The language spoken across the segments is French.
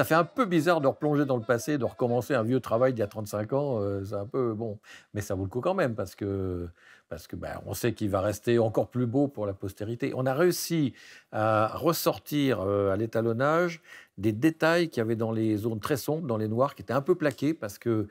ça fait un peu bizarre de replonger dans le passé, de recommencer un vieux travail d'il y a 35 ans. Euh, c'est un peu bon, mais ça vaut le coup quand même parce que parce que ben, on sait qu'il va rester encore plus beau pour la postérité. On a réussi à ressortir euh, à l'étalonnage des détails qu'il y avait dans les zones très sombres, dans les noirs, qui étaient un peu plaqués parce que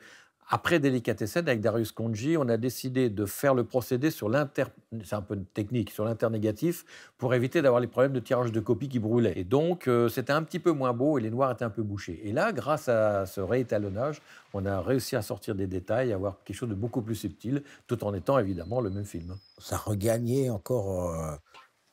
après Delicatessen, avec Darius Conji, on a décidé de faire le procédé sur l'inter... C'est un peu technique, sur l'internégatif, pour éviter d'avoir les problèmes de tirage de copies qui brûlaient. Et donc, euh, c'était un petit peu moins beau et les noirs étaient un peu bouchés. Et là, grâce à ce réétalonnage, on a réussi à sortir des détails, à avoir quelque chose de beaucoup plus subtil, tout en étant évidemment le même film. Ça regagnait encore euh,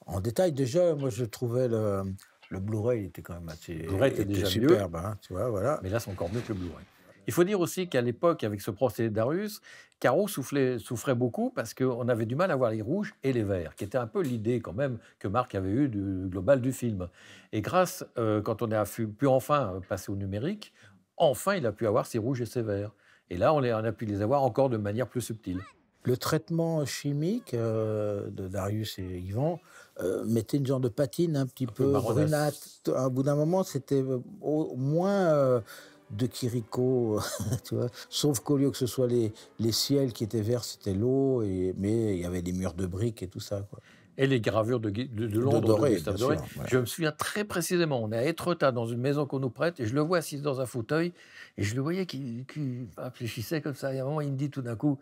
en détail. Déjà, moi, je trouvais le, le Blu-ray, il était quand même assez... Blu-ray était, déjà superbe, hein, tu vois, voilà. Mais là, c'est encore mieux que le Blu-ray. Il faut dire aussi qu'à l'époque, avec ce procédé Darius, Caro soufflait, souffrait beaucoup parce qu'on avait du mal à voir les rouges et les verts, qui était un peu l'idée quand même que Marc avait eue du global du film. Et grâce, euh, quand on a pu enfin euh, passer au numérique, enfin il a pu avoir ses rouges et ses verts. Et là, on, on a pu les avoir encore de manière plus subtile. Le traitement chimique euh, de Darius et Yvan mettait une genre de patine un petit peu, peu brunâtre. À bout d'un moment, c'était au moins de Kiriko, tu vois. Sauf qu'au lieu que ce soit les, les ciels qui étaient verts, c'était l'eau, mais il y avait des murs de briques et tout ça, quoi. Et les gravures de, de, Londres, Je me souviens très précisément, on est à Etretat, dans une maison qu'on nous prête, et je le vois assis dans un fauteuil, et je le voyais qui réfléchissait comme ça. Et à un moment, il me dit tout d'un coup,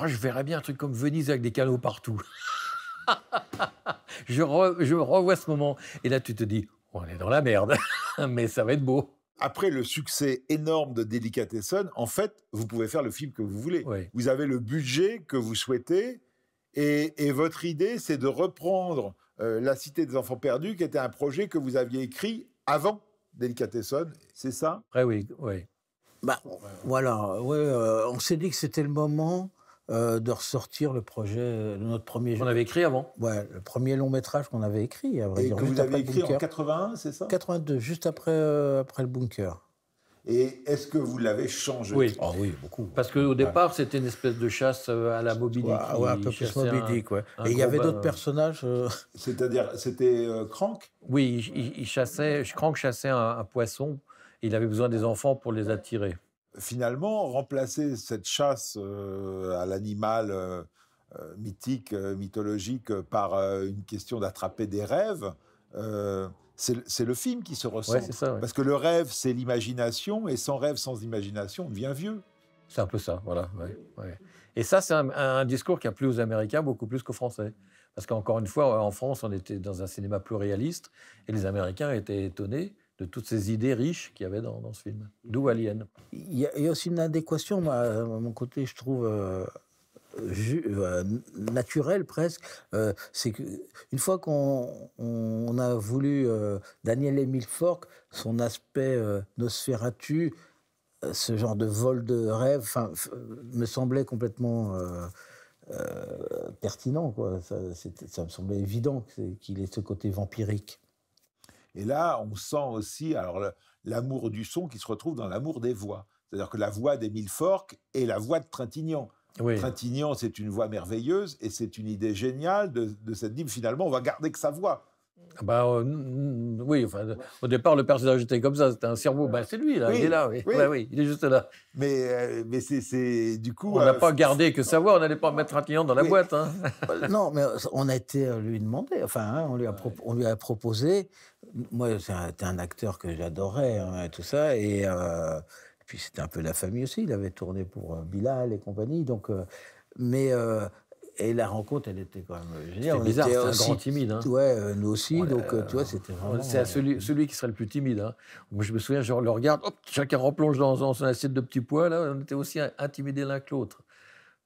oh, je verrais bien un truc comme Venise avec des canaux partout. je, je revois ce moment, et là, tu te dis, on est dans la merde, mais ça va être beau après le succès énorme de Delicatessen », en fait, vous pouvez faire le film que vous voulez. Vous avez le budget que vous souhaitez, et, votre idée, c'est de reprendre euh, La Cité des Enfants Perdus, qui était un projet que vous aviez écrit avant Delicatessen », c'est ça Oui, oui, Bah, voilà, euh, on s'est dit que c'était le moment euh, de ressortir le projet, euh, notre premier. Qu'on avait écrit avant. Ouais, le premier long métrage qu'on avait écrit. et que vous avez écrit en 81, c'est ça 82, juste après, euh, après le bunker. Et est-ce que vous l'avez changé ah Oui. beaucoup. Parce qu'au départ, c'était une espèce de chasse à la mobilité, Ouais, un peu plus mobilité, Et il y avait d'autres personnages. C'est-à-dire, c'était Crank Oui, il, chassait, Crank chassait un, poisson. Il avait besoin des enfants pour les attirer finalement, remplacer cette chasse euh, à l'animal euh, euh, mythique, mythologique, par une question d'attraper des rêves, c'est le film qui se ressent. Parce que le rêve, c'est l'imagination, et sans rêve, sans imagination, on devient vieux. C'est un peu ça, voilà. et ça, c'est un, un, discours qui a plu aux Américains beaucoup plus qu'aux Français. Parce qu'encore une fois, en France, on était dans un cinéma plus réaliste, et les Américains étaient étonnés de toutes ces idées riches qu'il y avait dans, ce film. Mm. D'où Alien. Il y, a, aussi une adéquation, moi, euh, à mon côté, je trouve. Euh, euh, naturelle presque, euh, c'est une fois qu'on a voulu Daniel Emile Fork, son aspect Nosferatu, ce genre de vol de rêve, me semblait complètement pertinent. Ça, ça me semblait évident qu'il ait ce côté vampirique. Et là, on sent aussi alors l'amour du son qui se retrouve dans l'amour des voix. C'est-à-dire que la voix d'Émile Forc est la voix de Trintignant. Trintignant, c'est une voix merveilleuse et c'est une idée géniale de, cette dîme finalement, on va garder que sa voix bah, euh, oui, enfin, au départ, le personnage était comme ça, c'était un cerveau. Bah, c'est lui, là, il est là, oui. il est juste là. Mais, euh, mais c'est du coup. On n'a euh, pas gardé que savoir, on n'allait pas mettre un client dans la boîte. Hein. non, mais on a été lui demander, enfin, hein, on, lui a on lui a proposé. Moi, c'était un, acteur que j'adorais, hein, tout ça, et, et puis c'était un peu la famille aussi, il avait tourné pour Bilal et compagnie, donc. mais et la rencontre, elle était quand même géniale. C'était bizarre, c'est un grand timide. Hein. Euh, nous aussi. donc, euh, tu euh, vois, c'était C'est celui, mm. celui qui serait le plus timide. Hein. Moi, je me souviens, je le regarde, chacun replonge dans, son assiette de petits pois. Là, on était aussi intimidés l'un que l'autre.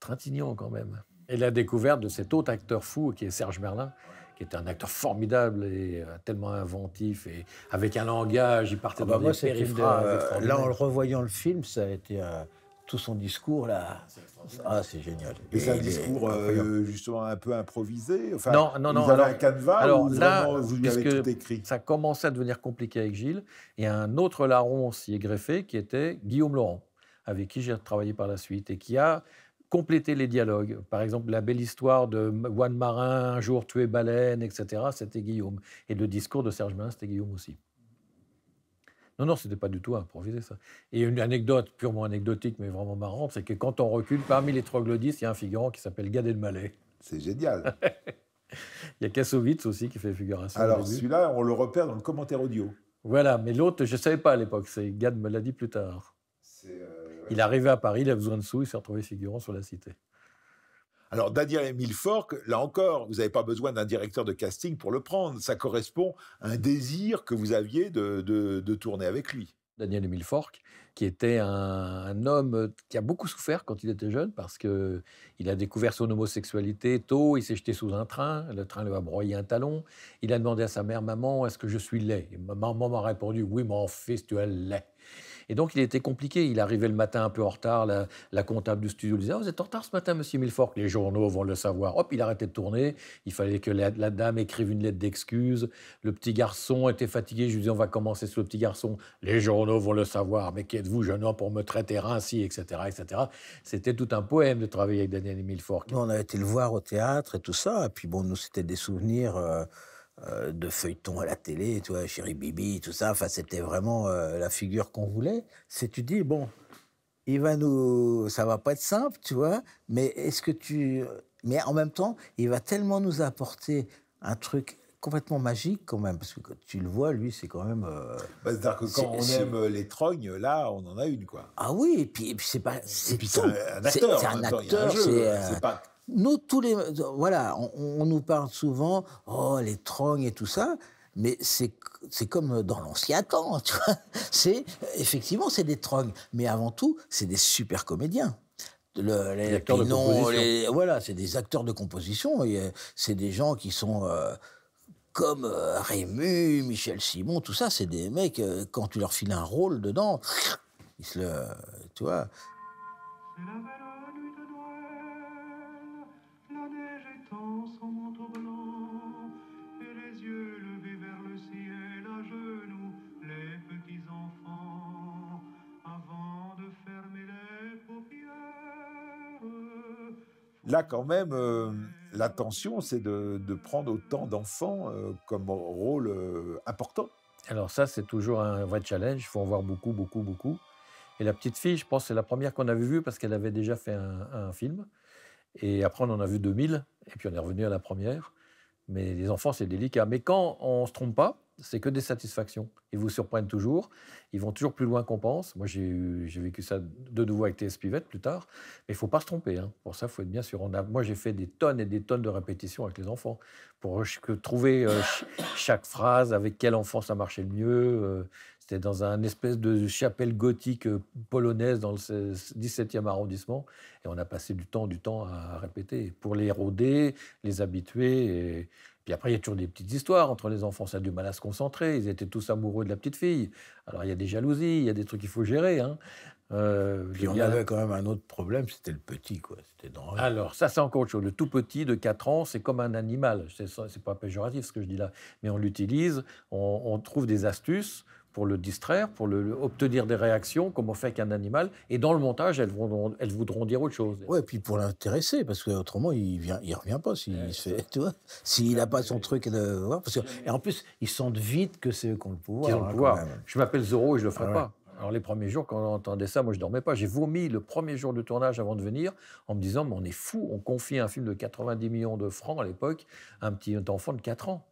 Trintignant, quand même. Et la découverte de cet autre acteur fou, qui est Serge Merlin, qui était un acteur formidable et tellement inventif et avec un langage, il partait ah dans bah, des là, en le revoyant le film, ça a été un, son discours là. Ah, ah, c'est génial. Et, c'est un discours euh, justement un peu improvisé. Enfin, non, non, non. Vous avez un canevas vous avez tout écrit Ça commençait à devenir compliqué avec Gilles. Et un autre larron s'y est greffé qui était Guillaume Laurent, avec qui j'ai travaillé par la suite et qui a complété les dialogues. Par exemple, la belle histoire de Juan Marin, un jour tué baleine, etc., c'était Guillaume. Et le discours de Serge Main, c'était Guillaume aussi. Non, non, c'était pas du tout improvisé, ça. Et une anecdote purement anecdotique, mais vraiment marrante, c'est que quand on recule, parmi les troglodytes, il y a un figurant qui s'appelle Gad Elmaleh. C'est génial. il y a Kassovitz aussi qui fait figuration. Alors celui-là, on le repère dans le commentaire audio. Voilà, mais l'autre, je ne savais pas à l'époque. C'est Gad me l'a dit plus tard. Euh, il est arrivé à Paris, il a besoin de sous, il s'est retrouvé figurant sur la cité. Alors, Daniel Emile Fork, là encore, vous n'avez pas besoin d'un directeur de casting pour le prendre. Ça correspond à un désir que vous aviez de, tourner avec lui. Daniel Emile Fork, qui était un, homme qui a beaucoup souffert quand il était jeune parce que il a découvert son homosexualité tôt, il s'est jeté sous un train, le train lui a broyé un talon, il a demandé à sa mère, maman, est-ce que je suis laid Et maman m'a répondu, oui mon fils, tu es laid. Et donc, il était compliqué. Il arrivait le matin un peu en retard. La, comptable du studio lui disait ah, Vous êtes en retard ce matin, monsieur Milfort, les journaux vont le savoir. Hop, il arrêtait de tourner. Il fallait que la, dame écrive une lettre d'excuse. Le petit garçon était fatigué. Je lui disais On va commencer sur le petit garçon. Les journaux vont le savoir. Mais qui êtes-vous, jeune homme, pour me traiter ainsi, etc. etc. C'était tout un poème de travailler avec Daniel Milfort. Nous, on avait été le voir au théâtre et tout ça. Et puis, bon, nous, c'était des souvenirs. Euh, euh, de feuilletons à la télé, tu vois, Chéri Bibi, tout ça. Enfin, c'était vraiment euh, la figure qu'on voulait. C'est tu dis, bon, il va nous. Ça va pas être simple, tu vois, mais est-ce que tu. Mais en même temps, il va tellement nous apporter un truc complètement magique quand même, parce que quand tu le vois, lui, c'est quand même. Euh, bah, c'est-à-dire que quand on aime les trognes, là, on en a une, quoi. Ah oui, et puis, puis c'est pas. C'est un, acteur. C'est acteur. C'est pas nous, tous les. Voilà, on, nous parle souvent, oh, les trognes et tout ça mais c'est comme dans l'ancien temps, tu vois. C'est effectivement c'est des trognes, mais avant tout c'est des super comédiens. Le, les, acteurs de composition. voilà, c'est des acteurs de composition. Euh, c'est des gens qui sont euh, comme euh, Rému, Michel Simon, tout ça. C'est des mecs quand tu leur files un rôle dedans, ils se le, tu vois. son et les yeux levés vers le ciel, à genoux, les petits enfants, avant de fermer les paupières. Là, quand même, euh, l'attention, c'est de, de, prendre autant d'enfants euh, comme rôle euh, important. Alors ça, c'est toujours un vrai challenge. Il faut en voir beaucoup, beaucoup, beaucoup. Et la petite fille, je pense, c'est la première qu'on avait vue parce qu'elle avait déjà fait un film. Et après, on en a vu 2000, et puis on est revenu à la première. Mais les enfants, c'est délicat. Mais quand on ne se trompe pas, c'est que des satisfactions. Ils vous surprennent toujours, ils vont toujours plus loin qu'on pense. Moi, j'ai vécu ça de nouveau avec TS Pivette plus tard. Mais il ne faut pas se tromper. Hein. Pour ça, il faut être bien sûr. moi, j'ai fait des tonnes et des tonnes de répétitions avec les enfants pour trouver euh, chaque phrase, avec quel enfant ça marchait le mieux, euh, c'était dans un espèce de chapelle gothique euh, polonaise dans le 17e arrondissement. Et on a passé du temps, du temps à répéter pour les rôder, les habituer. Et... Puis après, il y a toujours des petites histoires entre les enfants. Ça a du mal à se concentrer. Ils étaient tous amoureux de la petite fille. Alors il y a des jalousies, il y a des trucs qu'il faut gérer. Hein. Euh, Puis on avait quand même un autre problème, c'était le petit, quoi. C'était Alors, ça, c'est encore autre chose. Le tout petit de 4 ans, c'est comme un animal. C'est pas péjoratif ce que je dis là, mais on l'utilise, on trouve des astuces pour le distraire, pour le, obtenir des réactions, comme on fait qu'un animal. Et dans le montage, elles, vont, elles voudront dire autre chose. Oui, puis pour l'intéresser, parce qu'autrement, il ne il revient pas. S'il s'il n'a pas son truc. De, euh, et en plus, ils sentent vite que c'est eux qui ont le pouvoir. Hein, je m'appelle Zorro et je ne le ferai ah pas. Alors les premiers jours, quand on entendait ça, moi je dormais pas. J'ai vomi le premier jour de tournage avant de venir en me disant, on est fou, on confie un film de 90 millions de francs à l'époque à un petit enfant de 4 ans.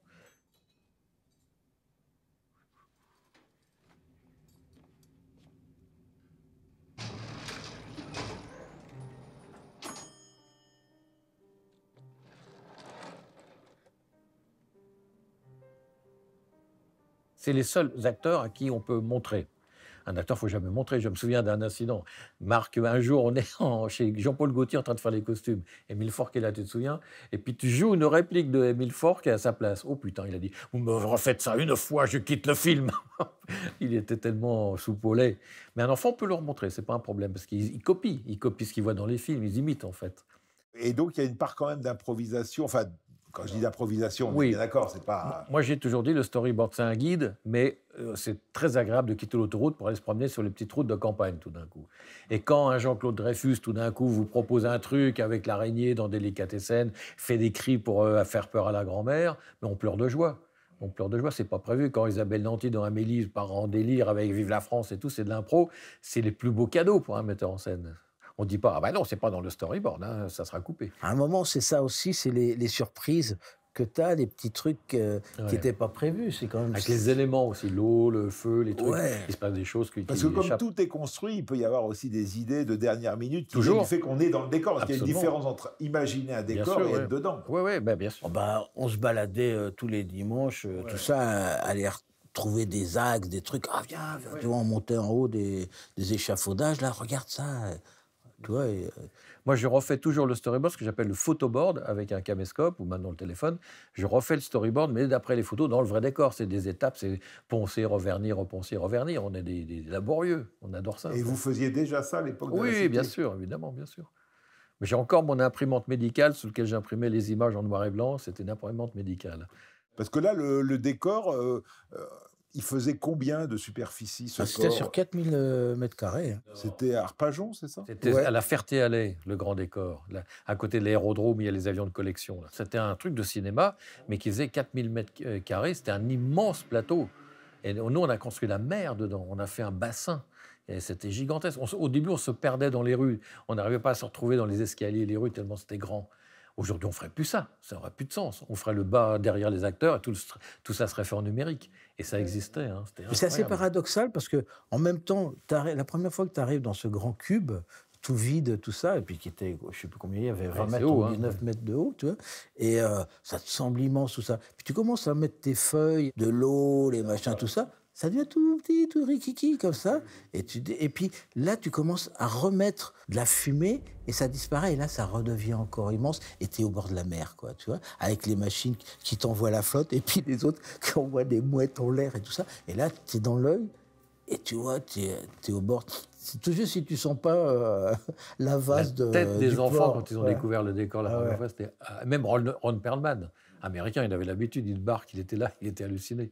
les seuls acteurs à qui on peut montrer. Un acteur, faut jamais montrer. Je me souviens d'un incident. Marc, un jour, on est chez Jean-Paul Gaultier en train de faire les costumes. Émile Fork est là, tu te souviens Et puis tu joues une réplique de Émile Fork à sa place. Oh putain, il a dit Vous me refaites ça une fois, je quitte le film. il était tellement soupolé. Mais un enfant peut le remontrer, c'est pas un problème, parce qu'il copie. Il copie ce qu'il voit dans les films, il imite en fait. Et donc, il y a une part quand même d'improvisation, enfin quand je dis d'improvisation, oui. d'accord, c'est pas. Moi, j'ai toujours dit le storyboard, c'est un guide, mais euh, c'est très agréable de quitter l'autoroute pour aller se promener sur les petites routes de campagne tout d'un coup. Et quand un Jean-Claude Dreyfus, tout d'un coup, vous propose un truc avec l'araignée dans Délicatessen, fait des cris pour euh, faire peur à la grand-mère, mais on pleure de joie. On pleure de joie, c'est pas prévu. Quand Isabelle Nanty dans Amélie part en délire avec Vive la France et tout, c'est de l'impro. C'est les plus beaux cadeaux pour un metteur en scène. On ne dit pas, ah ben non, c'est pas dans le storyboard, hein, ça sera coupé. À un moment, c'est ça aussi, c'est les, surprises que tu as, des petits trucs euh, qui n'étaient pas prévus. C'est quand même... Avec les éléments aussi, l'eau, le feu, les trucs. Il se passe des choses qui. Parce que comme tout est construit, il peut y avoir aussi des idées de dernière minute qui Toujours. fait qu'on est dans le décor. Parce y a une différence entre imaginer un décor et être dedans. Oui, oui, ben, bien sûr. Oh ben, on se baladait euh, tous les dimanches, euh, tout ça, aller trouver des axes, des trucs. Ah, viens, viens tu vois, on montait en haut des, des échafaudages, là, regarde ça. Euh, moi, je refais toujours le storyboard, ce que j'appelle le photoboard, avec un caméscope ou maintenant le téléphone. Je refais le storyboard, mais d'après les photos, dans le vrai décor. C'est des étapes, c'est poncer, revernir, reponcer, revernir. On est des, laborieux, on adore ça. Et vous faisiez déjà ça à l'époque oui, de Oui, bien sûr, évidemment, bien sûr. Mais j'ai encore mon imprimante médicale sous laquelle j'imprimais les images en noir et blanc. C'était une imprimante médicale. Parce que là, le, décor, euh, euh, il faisait combien de superficie ce ah, C'était sur 4000 euh, mètres carrés. Hein. C'était à Arpajon, c'est ça C'était à la Ferté-Alais, le grand décor. à côté de l'aérodrome, il y a les avions de collection. C'était un truc de cinéma, mais qui faisait 4000 mètres euh, carrés. C'était un immense plateau. Et nous, on a construit la mer dedans. On a fait un bassin. Et c'était gigantesque. au début, on se perdait dans les rues. On n'arrivait pas à se retrouver dans les escaliers, les rues, tellement c'était grand. Aujourd'hui, on ferait plus ça, ça n'aurait plus de sens. On ferait le bas derrière les acteurs et tout, ça serait fait en numérique. Et ça existait. Hein. C'est assez paradoxal parce que, en même temps, la première fois que tu arrives dans ce grand cube, tout vide, tout ça, et puis qui était, je ne sais plus combien, il y avait 20 hein. mètres de haut, et euh, ça te semble immense, tout ça. Puis tu commences à mettre tes feuilles, de l'eau, les machins, tout ça, ça devient tout petit, tout riquiqui, comme ça. Et, tu, et puis là, tu commences à remettre de la fumée et ça disparaît. Et là, ça redevient encore immense. Et tu es au bord de la mer, quoi, tu vois, avec les machines qui t'envoient la flotte et puis les autres qui envoient des mouettes en l'air et tout ça. Et là, tu es dans l'œil et tu vois, tu es, au bord. C'est Toujours si tu sens pas euh, la vase la tête des enfants quand ils ont découvert le décor la ah première fois, c'était. Euh, même Ron, Perlman, américain, il avait l'habitude, d'une barque, il était là, il était halluciné.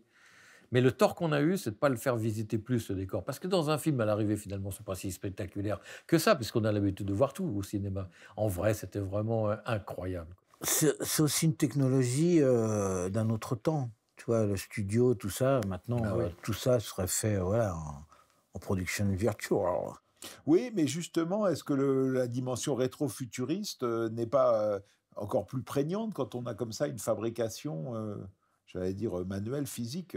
Mais le tort qu'on a eu, c'est de ne pas le faire visiter plus, ce décor. Parce que dans un film, à l'arrivée, finalement, n'est pas si spectaculaire que ça, puisqu'on a l'habitude de voir tout au cinéma. En vrai, c'était vraiment euh, incroyable. C'est aussi une technologie euh, d'un autre temps. Tu vois, le studio, tout ça, maintenant, ah euh, tout ça serait fait en, production virtuelle. Oui, mais justement, est-ce que la dimension rétro-futuriste n'est pas encore plus prégnante quand on a comme ça une fabrication, j'allais dire, manuelle, physique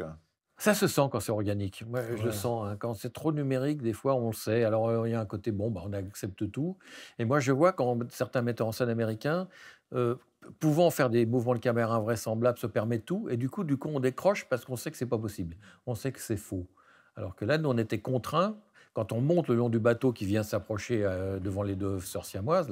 ça se sent quand c'est organique. Moi, je le sens. Hein. Quand c'est trop numérique, des fois, on le sait. Alors, euh, il y a un côté, bon, bah, on accepte tout. Et moi, je vois quand certains metteurs en scène américains, euh, pouvant faire des mouvements de caméra invraisemblables, se permettent tout. Et du coup, du coup, on décroche parce qu'on sait que c'est pas possible. On sait que c'est faux. Alors que là, nous, on était contraints quand on monte le long du bateau qui vient s'approcher euh, devant les deux sorciamoises,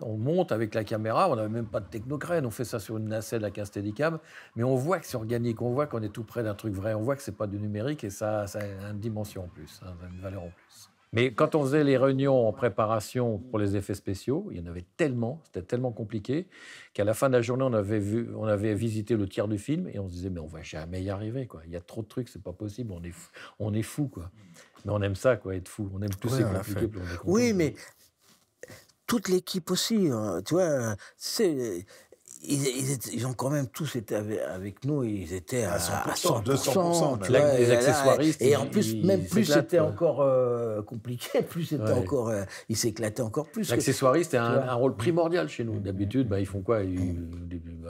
on monte avec la caméra, on n'avait même pas de technocrène, on fait ça sur une nacelle à un mais on voit que c'est organique, on voit qu'on est tout près d'un truc vrai, on voit que ce n'est pas du numérique et ça, a une dimension en plus, hein, une valeur en plus. Mais quand on faisait les réunions en préparation pour les effets spéciaux, il y en avait tellement, c'était tellement compliqué, qu'à la fin de la journée, on avait, vu, on avait visité le tiers du film et on se disait, mais on va jamais y arriver, quoi. Il y a trop de trucs, c'est pas possible, on est, on est fou, quoi. Mais on aime ça, quoi, être fou. On aime tous ces compliqués. Oui, mais toute l'équipe aussi, hein, tu vois, c'est ils, ont quand même tous été avec, nous, ils étaient à, 100%, 200%, les accessoiristes. Et, en plus, même plus c'était encore euh, compliqué, plus c'était encore, euh, ils s'éclataient encore plus. L'accessoiriste a un, un, rôle primordial chez nous. Mm. D'habitude, bah, ils font quoi bah,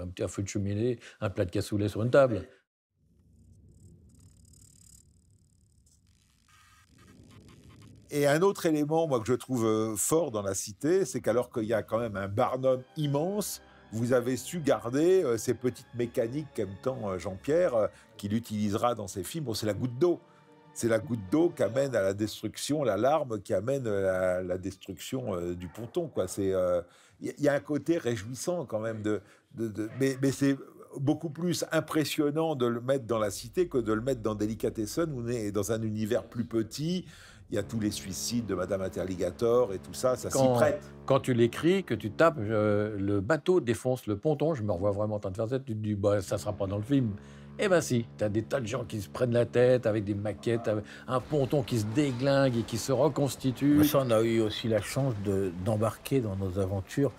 Un petit feu de cheminée, un plat de cassoulet sur une table. Et un autre élément, moi, que je trouve euh, fort dans la cité, c'est qu'alors qu'il y a quand même un barnum immense, vous avez su garder euh, ces petites mécaniques qu'aime tant euh, Jean-Pierre, euh, qu'il utilisera dans ses films. Bon, c'est la goutte d'eau. C'est la goutte d'eau qui amène à la destruction, la larme qui amène à la destruction du ponton. il y, a un côté réjouissant quand même de, mais, mais c'est beaucoup plus impressionnant de le mettre dans la cité que de le mettre dans Delicatessen, où on est dans un univers plus petit, il y a tous les suicides de Madame Interligator et tout ça, ça s'y prête. Quand tu l'écris, que tu tapes le bateau défonce le ponton, je me revois vraiment en train de faire ça, tu te dis bah ça sera pas dans le film. Eh ben si, tu as des tas de gens qui se prennent la tête avec des maquettes, un ponton qui se déglingue et qui se reconstitue. ça, on a eu aussi la chance d'embarquer dans nos aventures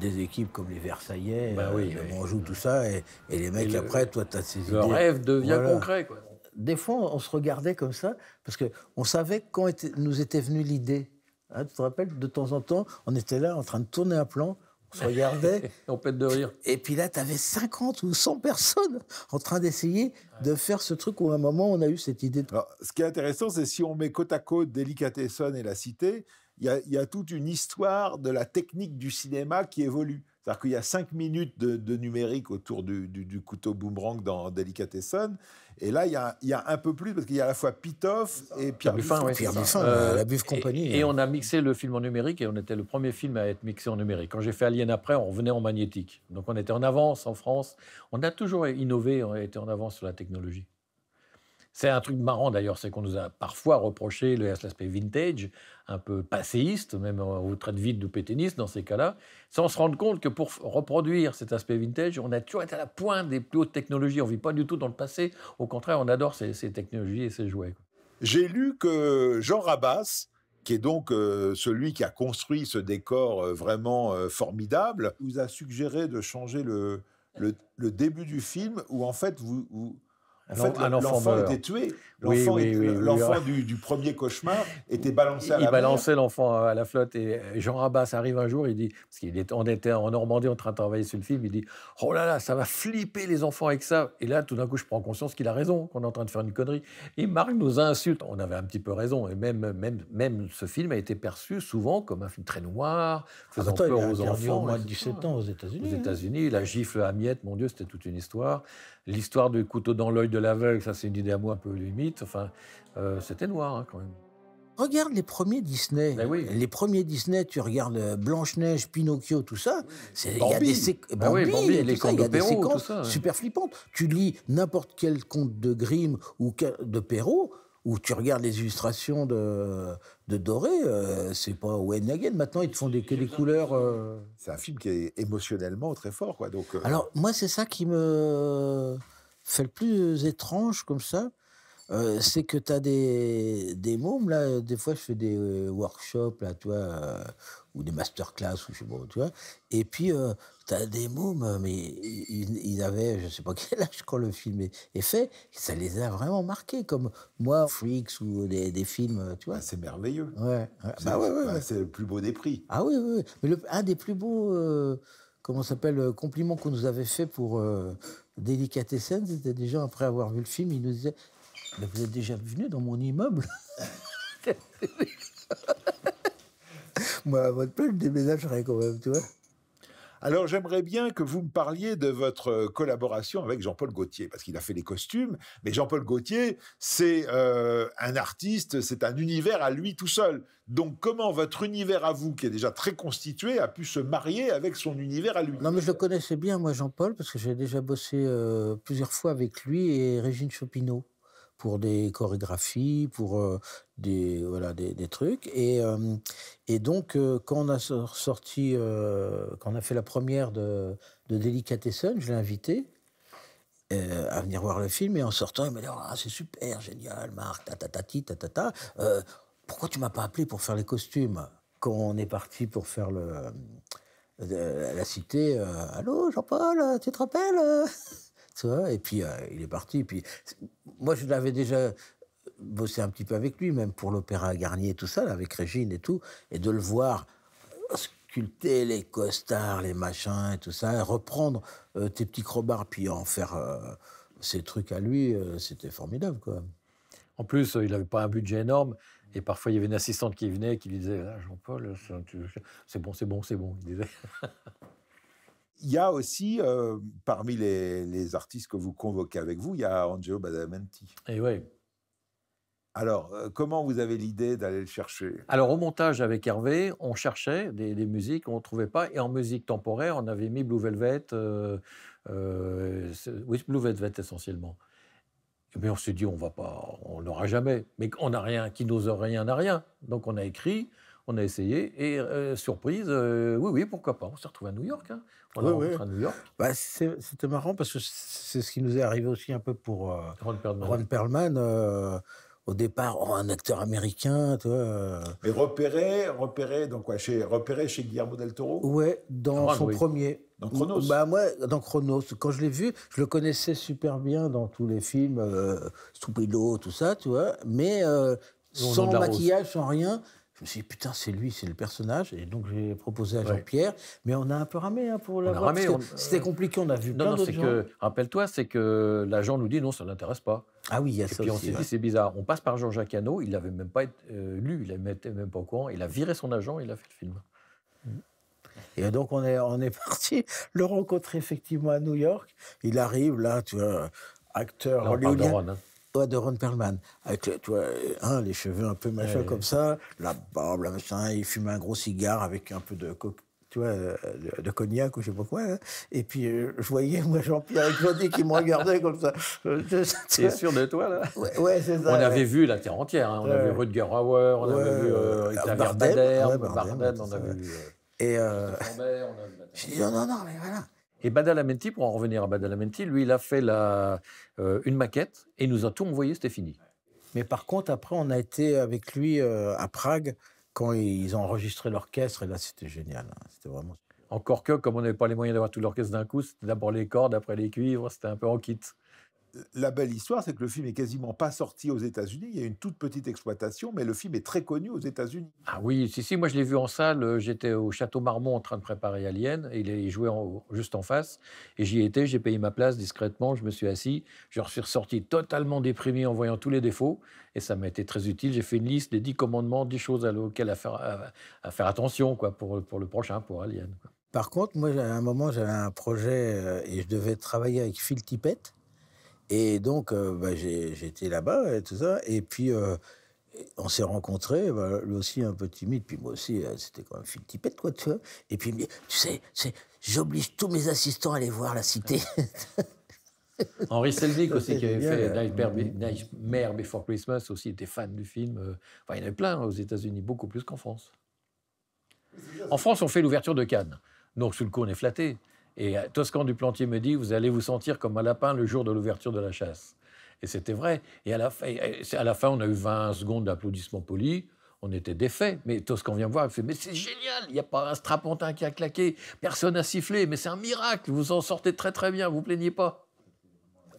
des équipes comme les Versaillais, ben oui, euh, tout ça, et, les mecs après, toi, toi, t'as ces idées. Le rêve devient concret, quoi des fois, on se regardait comme ça, parce qu'on savait quand nous était venue l'idée. Hein, tu te rappelles, de temps en temps, on était là en train de tourner un plan, on se regardait. on pète de rire. Et puis là, tu avais 50 ou 100 personnes en train d'essayer de faire ce truc où à un moment, on a eu cette idée. ce qui est intéressant, c'est si on met côte à côte Delicatessen et La Cité, il y, a toute une histoire de la technique du cinéma qui évolue. C'est-à-dire qu'il y a cinq minutes de, numérique autour du, couteau boomerang dans Delicatessen, et là, il y a, un peu plus, parce qu'il y a à la fois Pitoff et Pierre Buffin. la euh, Buff Compagnie. Et, on a mixé le film en numérique, et on était le premier film à être mixé en numérique. Quand j'ai fait Alien après, on revenait en magnétique. Donc on était en avance en France. On a toujours innové, on était en avance sur la technologie. C'est un truc marrant d'ailleurs, c'est qu'on nous a parfois reproché l'aspect vintage, un peu passéiste, même euh, au trait de vide ou pétainiste dans ces cas-là, sans se rendre compte que pour reproduire cet aspect vintage, on a toujours été à la pointe des plus hautes technologies. On ne vit pas du tout dans le passé. Au contraire, on adore ces, technologies et ces jouets. J'ai lu que Jean Rabas, qui est donc euh, celui qui a construit ce décor euh, vraiment formidable, vous a suggéré de changer le, début du film où en fait vous en l'enfant était tué. L'enfant du, premier cauchemar était balancé à il flotte. Il balançait l'enfant à la flotte. Et Jean Rabas arrive un jour, il dit, parce qu'on était en Normandie en train de travailler sur le film, il dit Oh là là, ça va flipper les enfants avec ça. Et là, tout d'un coup, je prends conscience qu'il a raison, qu'on est en train de faire une connerie. Et Marc nous insulte. On avait un petit peu raison. Et même, même, même ce film a été perçu souvent comme un film très noir, ah faisant bah peur enfants. moins de 17 ans aux États-Unis. Aux hein. États-Unis, la gifle à miettes, mon Dieu, c'était toute une histoire. L'histoire du couteau dans l'œil de l'aveugle, ça c'est une idée à moi un peu limite. Enfin, euh, c'était noir hein, quand même. Regarde les premiers Disney. Ben les premiers Disney, tu regardes euh, Blanche-Neige, Pinocchio, tout ça. Il y a des, séquences super flippantes. Tu lis n'importe quel conte de Grimm ou de Perrault, où tu regardes les illustrations de, de Doré, euh, c'est pas Wayne again Maintenant, ils te font des, que des couleurs. Euh. C'est un film qui est émotionnellement très fort, quoi. Donc. Euh, Alors moi, c'est ça qui me fait le plus étrange comme ça. c'est que tu as des, des mômes, là, des fois je fais des workshops, là, toi, ou des masterclass, ou je sais pas, tu vois. Et puis, euh, tu as des mômes, euh, mais ils, avaient, je sais pas quel âge quand le film est, fait, ça les a vraiment marqués, comme moi, Freaks, ou des, films, euh, tu vois. Ah, c'est merveilleux. Ah, bah ouais. Bah, ouais, C'est le plus beau des prix. Ah oui, oui, Mais le, un des plus beaux, comment s'appelle, compliments qu'on nous avait fait pour euh, c'était déjà après avoir vu le film, ils nous disaient, vous êtes déjà venu dans mon immeuble Moi, à votre place, je déménagerais quand même, tu vois. Alors j'aimerais bien que vous me parliez de votre euh, collaboration avec Jean-Paul Gaultier, parce qu'il a fait les costumes, mais Jean-Paul Gaultier, c'est euh, un artiste, c'est un univers à lui tout seul. Donc comment votre univers à vous, qui est déjà très constitué, a pu se marier avec son univers à lui Non mais je le connaissais bien, moi Jean-Paul, parce que j'ai déjà bossé euh, plusieurs fois avec lui et Régine Chopinot pour des chorégraphies, pour euh, des, voilà, des, trucs. Et, et donc, euh, quand on a sorti, euh, quand on a fait la première de, de Delicatessen, je l'ai invité à venir voir le film. Et en sortant, il m'a dit Ah, c'est super, génial, Marc, ta ta ta ta ta pourquoi tu m'as pas appelé pour faire les costumes Quand on est parti pour faire le. la cité, allô Jean-Paul, tu te rappelles et puis, euh, il est parti. puis, moi, je l'avais déjà euh, bossé un petit peu avec lui, même pour l'opéra Garnier tout ça, avec Régine et tout. Et de le voir euh, sculpter les costards, les machins et tout ça, reprendre tes petits crobards, puis en faire ces trucs à lui, c'était formidable, quoi. En plus, il n'avait pas un budget énorme. Et parfois, il y avait une assistante qui venait qui lui disait ah, Jean-Paul, c'est bon, c'est bon, c'est bon. Il disait Il y a aussi, euh, parmi les, artistes que vous convoquez avec vous, il y a Angelo Badamenti. Et eh oui. Alors, euh, comment vous avez l'idée d'aller le chercher Alors, au montage avec Hervé, on cherchait des, musiques, on ne trouvait pas. Et en musique temporaire, on avait mis Blue Velvet, euh, euh oui, Blue Velvet essentiellement. Mais on s'est dit, on va pas, on n'aura jamais. Mais on n'a rien, qui n'ose rien n'a rien. Donc on a écrit, on a essayé et euh, surprise, euh, oui, oui, pourquoi pas. On s'est retrouve à New York. Hein. On New York. Bah, c'était marrant parce que c'est ce qui nous est arrivé aussi un peu pour euh, Ron Perlman. Ron Perlman au départ, oh, un acteur américain, tu vois. Mais repéré, repéré, donc quoi chez, repéré chez Guillermo del Toro Ouais, dans son premier. Dans Chronos bah, moi, dans Chronos. Quand je l'ai vu, je le connaissais super bien dans tous les films, Stupido, tout ça, tu vois. Mais sans maquillage, sans rien je me suis dit, putain, c'est lui, c'est le personnage. Et donc, j'ai proposé à Jean-Pierre. Mais on a un peu ramé hein, pour l'avoir. Euh, c'était compliqué, on a vu non, plein non, que, Rappelle-toi, c'est que l'agent nous dit, non, ça n'intéresse pas. Ah oui, il y a et puis on s'est dit, c'est bizarre. On passe par Jean-Jacques Hano, il n'avait même pas été, euh, lu, il n'était même pas au courant. Il a viré son agent, il a fait le film. Mm. Et donc on est, on est parti le rencontrer effectivement à New York. Il arrive là, tu vois, acteur hein de Ron Perlman, avec hein, les cheveux un peu machin comme ça, la barbe, la il fume un gros cigare avec un peu de euh, cognac ou je sais pas quoi. Hein. Et puis euh, je voyais moi Jean-Pierre et Claudie qui me regardaient comme ça. T'es sûr de toi là ouais, c'est ça. On avait vu la terre entière. Hein. On avait vu Rutger Hauer, on avait vu euh, Bardem, Bardem, on avait vu. Euh, et euh, J'ai dit non, non, mais voilà. Et Badalamenti, pour en revenir à Badalamenti, lui, il a fait la, euh, une maquette et nous a tout envoyé, c'était fini. Mais par contre, après, on a été avec lui euh, à Prague quand ils ont enregistré l'orchestre et là, c'était génial. Hein. C'était vraiment. Encore que, comme on n'avait pas les moyens d'avoir tout l'orchestre d'un coup, c'était d'abord les cordes, après les cuivres, c'était un peu en kit la belle histoire, c'est que le film est quasiment pas sorti aux États-Unis. Il y a une toute petite exploitation, mais le film est très connu aux États-Unis. Ah oui, si, si, moi je l'ai vu en salle. Euh, j'étais au Château Marmont en train de préparer Alien. il est joué juste en face. Et j'y étais, j'ai payé ma place discrètement, je me suis assis. Je suis ressorti totalement déprimé en voyant tous les défauts. Et ça m'a été très utile. J'ai fait une liste des dix commandements, dix choses à faire, faire attention quoi, pour, le prochain, pour Alien. Par contre, moi, à un moment, j'avais un projet euh, et je devais travailler avec Phil Tippett et donc, euh, bah, j'étais là-bas et tout ça. Et puis, euh, on s'est rencontrés, bah, lui aussi un peu timide, puis moi aussi, euh, c'était quand même de quoi, tu vois. Et puis, tu sais, j'oblige tous mes assistants à aller voir la cité. Henri Selznick aussi, qui avait fait mm-hmm. Nightmare, Before Christmas, aussi était fan du film. Enfin, il y en avait plein aux États-Unis, beaucoup plus qu'en France. En France, on fait l'ouverture de Cannes. Donc, sur le coup, on est flatté. Et Toscan du Plantier me dit, vous allez vous sentir comme un lapin le jour de l'ouverture de la chasse. Et c'était vrai. Et à la, fin, à la fin, on a eu 20 secondes d'applaudissements polis. On était défaits. Mais Toscan vient me voir, il fait Mais c'est génial, il n'y a pas un strapontin qui a claqué, personne n'a sifflé, mais c'est un miracle, vous en sortez très très bien, vous plaignez pas.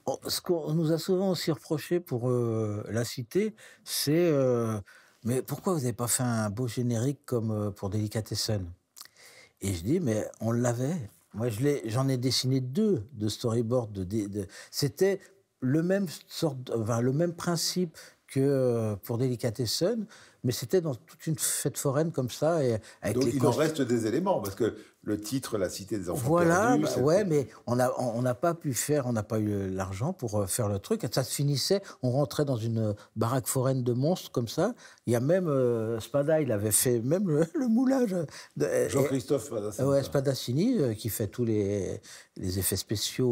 Oh, ce qu'on nous a souvent aussi reproché pour euh, la cité, c'est euh, Mais pourquoi vous n'avez pas fait un beau générique comme euh, pour Delicatessen Et je dis Mais on l'avait, moi, j'en ai, dessiné deux de storyboard. De, C'était le même le même principe que euh, pour Delicatessen, mais c'était dans toute une fête foraine comme ça. Et avec Donc il en reste des éléments, parce que le titre La Cité des Enfants voilà, Perdus. Voilà, bah ouais, mais on n'a on, pas pu faire, on n'a pas eu l'argent pour euh, faire le truc. Ça se finissait, on rentrait dans une baraque foraine de monstres comme ça. Il y a même euh, Spada, il avait fait même le, moulage moulage. Jean-Christophe Spadassini. Ouais, Spadassini, euh, qui fait tous les, les effets spéciaux,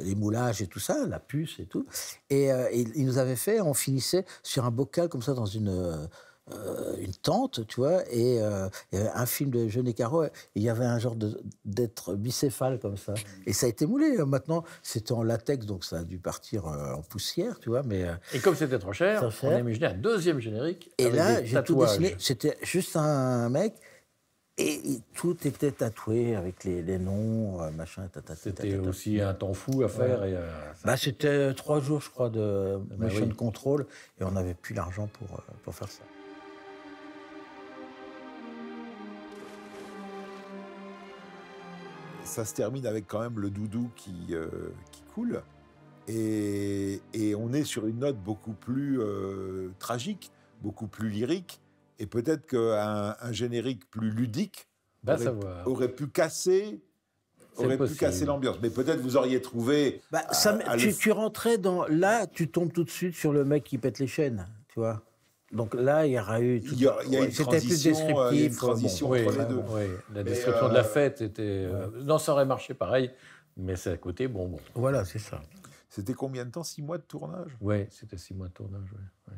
les moulages et tout ça, la puce et tout. Et il, nous avait fait, on finissait sur un bocal comme ça dans une euh, une tente, tu vois, euh, et un film de Jeunet Caro, il y avait un genre d'être bicéphale comme ça. Et ça a été moulé. Hein. Maintenant, c'était en latex, donc ça a dû partir euh, en poussière, tu vois. Mais, et comme c'était trop cher, on a imaginé un deuxième générique. Et là, j'ai tout dessiné. C'était juste un mec. Et tout était tatoué avec les, les noms, machin, C'était aussi un temps fou à faire. Et bah, c'était trois jours, je crois, de bah machine control contrôle, et on n'avait plus l'argent pour, pour faire ça. ça se termine avec quand même le doudou qui, euh, qui coule. Et, et, on est sur une note beaucoup plus euh, tragique, beaucoup plus lyrique. Et peut-être qu'un un générique plus ludique bah, aurait, pu casser. Aurait pu casser l'ambiance, mais peut-être vous auriez trouvé. Bah, ça, tu rentrais dans là, tu tombes tout de suite sur le mec qui pète les chaînes, tu vois. Donc là, il y aura eu. Euh, il y a, une transition, entre les deux. la description de la euh, fête était. Euh, non, ça aurait marché pareil, mais c'est à côté bon, bon. Voilà, c'est ça. C'était combien de temps Six mois de tournage Oui, c'était six mois de tournage. oui.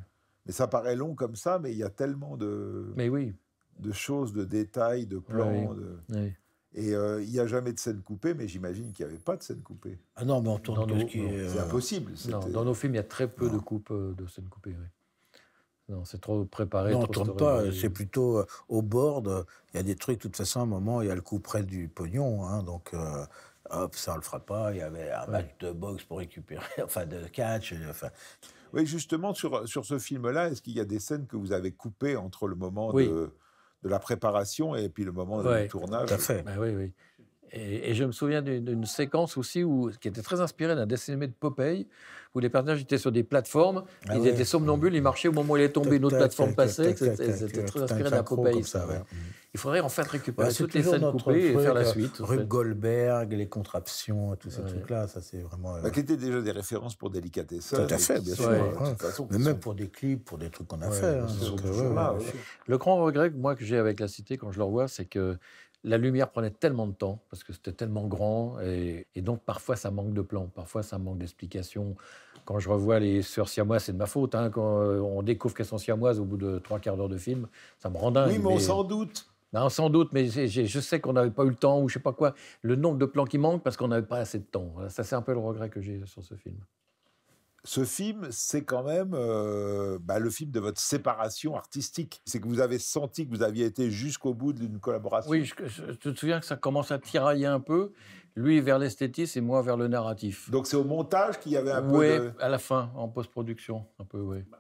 Mais ça paraît long comme ça, mais il y a tellement de. Mais oui. De choses, de détails, de plans. Et il n'y a jamais de scène coupée, mais j'imagine qu'il n'y avait pas de scène coupée. Ah non, mais en tournant tout ce qui C'est impossible. Non, dans nos films, il y a très peu de coupes de scènes coupées. Oui. Non, c'est trop préparé. Non, on tourne pas. C'est plutôt euh, au bord. Il y a des trucs, de toute façon, à un moment, il y a le coup près du pognon. Hein, donc, euh, hop, ça, on le fera pas. Il y avait un match de boxe pour récupérer, enfin, de catch. Euh, enfin. Oui, justement, sur, sur ce film-là, est-ce qu'il y a des scènes que vous avez coupées entre le moment de, la préparation et puis le moment du tournage Tout à fait. Bah oui, oui. Et, je me souviens d'une séquence aussi où, qui était très inspirée d'un dessin animé de Popeye, où les personnages étaient sur des plateformes, ah ils étaient somnambules, ils marchaient au moment où il est tombé, une autre plateforme passait. C'était très inspiré d'un Popeye. Il faudrait en fait récupérer toutes les scènes coupées et faire la suite. Euh, Rue Goldberg, les contraptions, tous ces trucs-là, ça c'est vraiment. Euh, bah, qui étaient déjà des références pour Délicatesse. Tout à fait, bien sûr. Mais même pour des clips, pour des trucs qu'on a fait. Hein, euh, le grand regret moi que j'ai avec la cité quand je le revois, c'est que la lumière prenait tellement de temps, parce que c'était tellement grand, et, donc parfois ça manque de plans, parfois ça manque d'explications. Quand je revois les sœurs siamoises, c'est de ma faute, hein, quand euh, on découvre qu'elles sont siamoises au bout de trois quarts d'heure de film, ça me rend dingue. Oui, mais, on doute. Non, sans doute, mais je sais qu'on n'avait pas eu le temps, ou je sais pas quoi, le nombre de plans qui manquent parce qu'on n'avait pas assez de temps. Ça, c'est un peu le regret que j'ai sur ce film ce film, c'est quand même euh, bah, le film de votre séparation artistique. C'est que vous avez senti que vous aviez été jusqu'au bout d'une collaboration. Oui, je, me te souviens que ça commence à tirailler un peu. Lui vers l'esthétisme et moi vers le narratif. Donc c'est au montage qu'il y avait un peu. Oui, à la fin, en post-production, un peu, oui. Bah,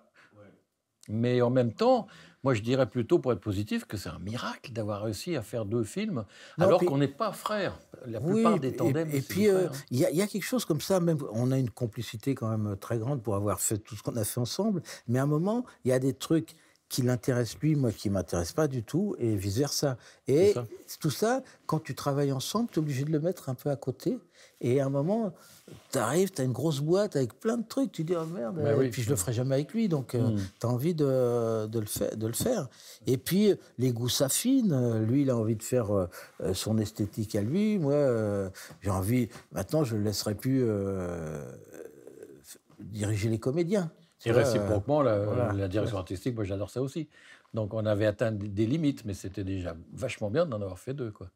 mais en même temps, moi, je dirais plutôt, pour être positif, que c'est un miracle d'avoir réussi à faire deux films, alors qu'on n'est pas frères. La plupart des tandems. Et, puis, euh, il y, y, a quelque chose comme ça, même, on a une complicité quand même euh, très grande pour avoir fait tout ce qu'on a fait ensemble, mais à un moment, il y a des trucs qui l'intéresse lui, moi qui ne m'intéresse pas du tout, et vice-versa. Et tout ça, quand tu travailles ensemble, tu es obligé de le mettre un peu à côté. Et à un moment, tu arrives, tu as une grosse boîte avec plein de trucs, tu dis, oh merde, bah et puis je le ferai jamais avec lui, donc euh, hmm. tu as envie de, de, le faire, de, le faire. Et puis, les goûts s'affinent, lui, il a envie de faire euh, euh, son esthétique à lui, moi, j'ai envie, maintenant, je ne le laisserai plus diriger les comédiens. Et réciproquement, la, direction artistique, moi j'adore ça aussi. Donc on avait atteint des limites, mais c'était déjà vachement bien d'en avoir fait deux. Quoi.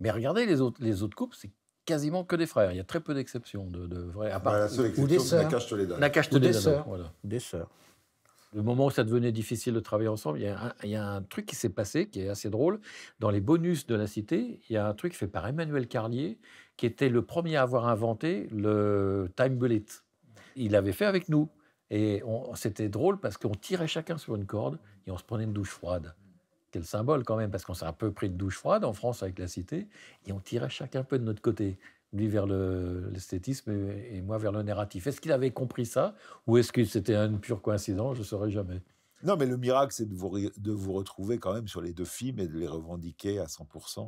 Mais regardez les autres, les autres couples, c'est quasiment que des frères. Il y a très peu d'exceptions de, de vrais. À bah, part, la seule exception, c'est des sœurs. Nakash Toledano. Nakash Toledano. Des sœurs. Voilà. Des sœurs. Le moment où ça devenait difficile de travailler ensemble, il y a un, il y a un truc qui s'est passé qui est assez drôle. Dans les bonus de la Cité, il y a un truc fait par Emmanuel Carlier, qui était le premier à avoir inventé le time bullet. Il l'avait fait avec nous. Et c'était drôle parce qu'on tirait chacun sur une corde et on se prenait une douche froide. Quel symbole quand même, parce qu'on s'est un peu pris de douche froide en France avec la cité, et on tirait chacun un peu de notre côté. Lui vers l'esthétisme et, moi vers le narratif. Est-ce qu'il avait compris ça ou est-ce que c'était une pure coïncidence Je ne saurais jamais. Non, mais le miracle, c'est de vous, retrouver quand même sur les deux films et de les revendiquer à 100%. Euh.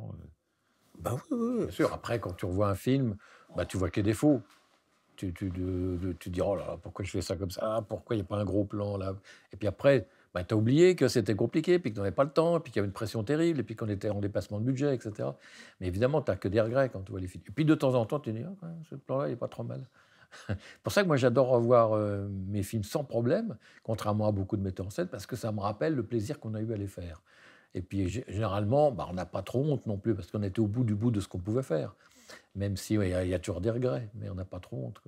Ben bah oui, Bien sûr, après, quand tu revois un film, bah, tu vois a des défauts tu, tu, tu, dis, oh là là, pourquoi je fais ça comme ça ah, Pourquoi il n'y a pas un gros plan là Et puis après, bah, tu as oublié que c'était compliqué, puis que tu pas le temps, puis qu'il y avait une pression terrible, et puis qu'on était en dépassement de budget, etc. Mais évidemment, tu n'as que des regrets quand tu vois les films. Et puis de temps en temps, tu dis, ah, ce plan-là, il n'est pas trop mal. c'est pour ça que moi, j'adore revoir euh, mes films sans problème, contrairement à beaucoup de metteurs en scène, parce que ça me rappelle le plaisir qu'on a eu à les faire. Et puis, généralement, bah, on n'a pas trop honte non plus, parce qu'on était au bout du bout de ce qu'on pouvait faire. Même si y, a toujours des regrets, mais on n'a pas trop honte.